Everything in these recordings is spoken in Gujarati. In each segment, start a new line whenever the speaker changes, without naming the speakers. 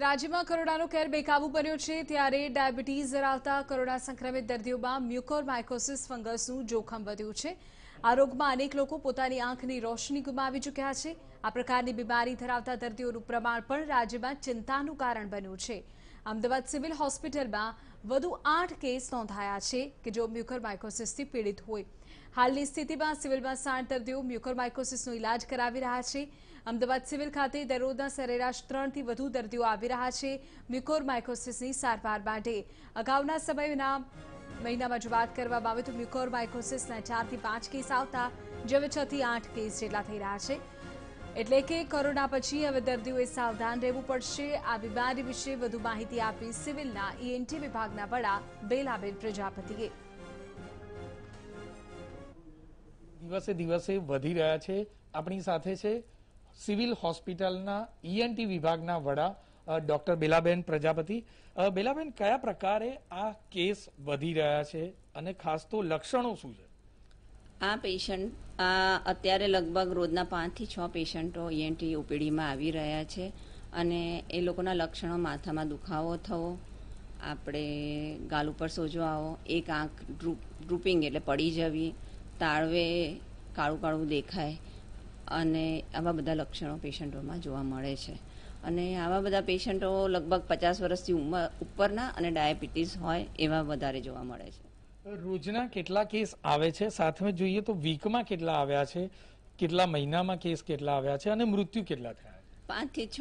રાજ્યમાં કરોડાનો કેર બેકાબુ બન્યો છે ત્યારે ડાયાબિટીસ ધરાવતા કરોડા સંક્રમિત દર્દીઓમાં મ્યુકોર માઇકોસિસ ફંગસનું જોખમ વધ્યું છે આ રોગમાં અનેક લોકો પોતાની આંખની રોશની ગુમાવી ચૂક્યા છે આ પ્રકારની બીમારી ધરાવતા દર્દીઓનું પ્રમાણ પણ રાજ્યમાં ચિંતાનું કારણ બન્યું છે અમદાવાદ સિવિલ હોસ્પિટલમાં વધુ આઠ કેસ નોંધાયા છે કે જો મ્યુકરમાઇકોસિસથી પીડિત હોય હાલની સ્થિતિમાં સિવિલમાં સાણ દર્દીઓ મ્યુકોરમાઇકોસિસનો ઇલાજ કરાવી રહ્યા છે અમદાવાદ સિવિલ ખાતે દરરોજના સરેરાશ ત્રણથી વધુ દર્દીઓ આવી રહ્યા છે મ્યુકોરમાઇકોસિસની સારવાર માટે અગાઉના સમયના મહિનામાં જો વાત કરવામાં આવે તો મ્યુકોરમાઇકોસિસના ચારથી પાંચ કેસ આવતા જેવે છથી આઠ કેસ જેટલા થઈ રહ્યા છે એટલે કે કોરોના પછી હવે દર્દીઓએ સાવધાન રહેવું પડશે આ બીમારી વિશે વધુ માહિતી આપી સિવિલના ઈએનટી વિભાગના વડા બેલાબેન પ્રજાપતિએ
દિવસે દિવસે વધી રહ્યા છે આપણી સાથે છે સિવિલ હોસ્પિટલના ઈએનટી e વિભાગના વડા ડોક્ટર બેલાબેન પ્રજાપતિ બેલાબેન કયા પ્રકારે આ કેસ વધી રહ્યા છે અને ખાસ તો લક્ષણો શું છે
આ પેશન્ટ આ અત્યારે લગભગ રોજના પાંચથી છ પેશન્ટો ઈએનટી e ઓપીડીમાં આવી રહ્યા છે અને એ લોકોના લક્ષણો માથામાં દુખાવો થવો આપણે ગાલ ઉપર સોજો આવો એક આંખ ડ્રુપિંગ એટલે પડી જવી તાળવે કાળું કાળું દેખાય અને આવા બધા લક્ષણો પેશન્ટોમાં જોવા મળે છે અને આવા બધા પેશન્ટો લગભગ પચાસ વર્ષથી ઉંમર ઉપરના અને ડાયાબિટીસ હોય એવા વધારે જોવા મળે
છે રોજના કેટલા કેસ આવે છે સાથે જોઈએ તો વીકમાં કેટલા આવ્યા છે કેટલા મહિનામાં કેસ કેટલા આવ્યા છે અને મૃત્યુ કેટલા થયા
પાંચથી છ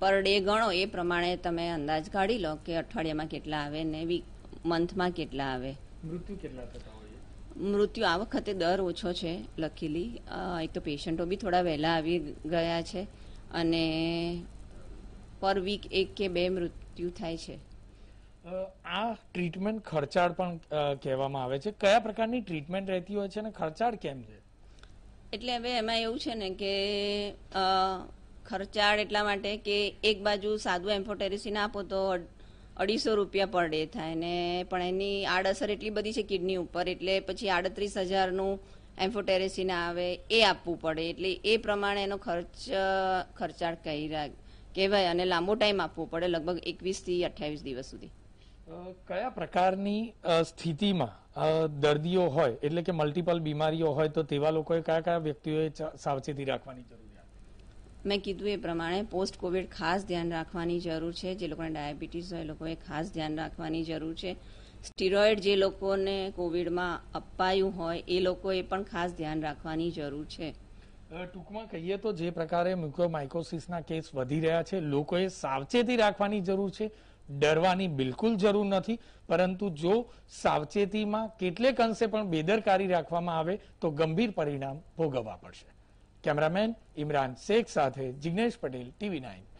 પર ડે ગણો એ પ્રમાણે તમે અંદાજ કાઢી લો કે અઠવાડિયામાં કેટલા આવે ને વીક મંથમાં કેટલા આવે
મૃત્યુ કેટલા થતા
મૃત્યુ આ વખતે દર ઓછો છે લખેલી એક તો પેશન્ટો બી થોડા વહેલા આવી ગયા છે અને પર વીક એક કે બે મૃત્યુ થાય છે
આ ટ્રીટમેન્ટ ખર્ચાળ પણ કહેવામાં આવે છે કયા પ્રકારની ટ્રીટમેન્ટ રહેતી હોય છે અને ખર્ચાળ કેમ છે
એટલે હવે એમાં એવું છે ને કે ખર્ચાળ એટલા માટે કે એક બાજુ સાદું એમ્ફોટેરિસિન આપો તો અઢીસો રૂપિયા પર ડે થાય ને પણ એની આડઅસર એટલી બધી છે કિડની ઉપર એટલે પછી આડત્રીસ હજારનું એમ્ફોટેરેસિન આવે એ આપવું પડે એટલે એ પ્રમાણે એનો ખર્ચ ખર્ચાળ કહી કહેવાય અને લાંબો ટાઈમ આપવો પડે લગભગ એકવીસથી અઠ્યાવીસ દિવસ સુધી
કયા પ્રકારની સ્થિતિમાં દર્દીઓ હોય એટલે કે મલ્ટિપલ બીમારીઓ હોય તો તેવા લોકોએ કયા કયા વ્યક્તિઓએ સાવચેતી રાખવાની જરૂર
મેં કીધું એ પ્રમાણે પોસ્ટ કોવિડ ખાસ ધ્યાન રાખવાની જરૂર છે જે લોકોને ડાયાબિટીસ હોય એ લોકોએ ખાસ ધ્યાન રાખવાની જરૂર છે સ્ટીરોઇડ જે લોકોને કોવિડમાં અપાયું હોય એ લોકોએ પણ ખાસ ધ્યાન રાખવાની જરૂર છે
ટૂંકમાં કહીએ તો જે પ્રકારે મ્યુકોમાઇકોસિસના કેસ વધી રહ્યા છે લોકોએ સાવચેતી રાખવાની જરૂર છે ડરવાની બિલકુલ જરૂર નથી પરંતુ જો સાવચેતીમાં કેટલેક અંશે પણ બેદરકારી રાખવામાં આવે તો ગંભીર પરિણામ ભોગવવા પડશે કેમેરામેન ઇમરાન શેખ સાથે જિગ્નેશ પટેલ ટીવી નાઇન